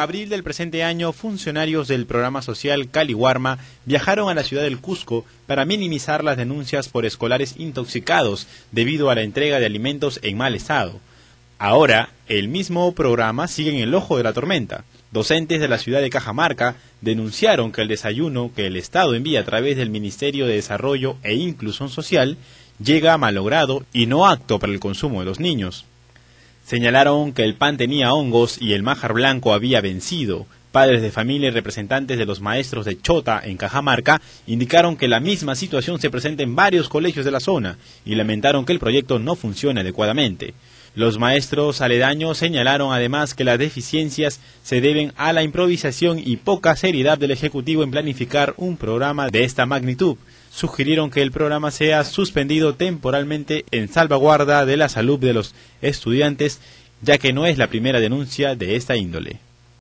abril del presente año, funcionarios del programa social Caliwarma viajaron a la ciudad del Cusco para minimizar las denuncias por escolares intoxicados debido a la entrega de alimentos en mal estado. Ahora, el mismo programa sigue en el ojo de la tormenta. Docentes de la ciudad de Cajamarca denunciaron que el desayuno que el Estado envía a través del Ministerio de Desarrollo e Inclusión Social llega malogrado y no apto para el consumo de los niños. Señalaron que el pan tenía hongos y el májar blanco había vencido. Padres de familia y representantes de los maestros de Chota en Cajamarca indicaron que la misma situación se presenta en varios colegios de la zona y lamentaron que el proyecto no funcione adecuadamente. Los maestros aledaños señalaron además que las deficiencias se deben a la improvisación y poca seriedad del Ejecutivo en planificar un programa de esta magnitud. Sugirieron que el programa sea suspendido temporalmente en salvaguarda de la salud de los estudiantes, ya que no es la primera denuncia de esta índole.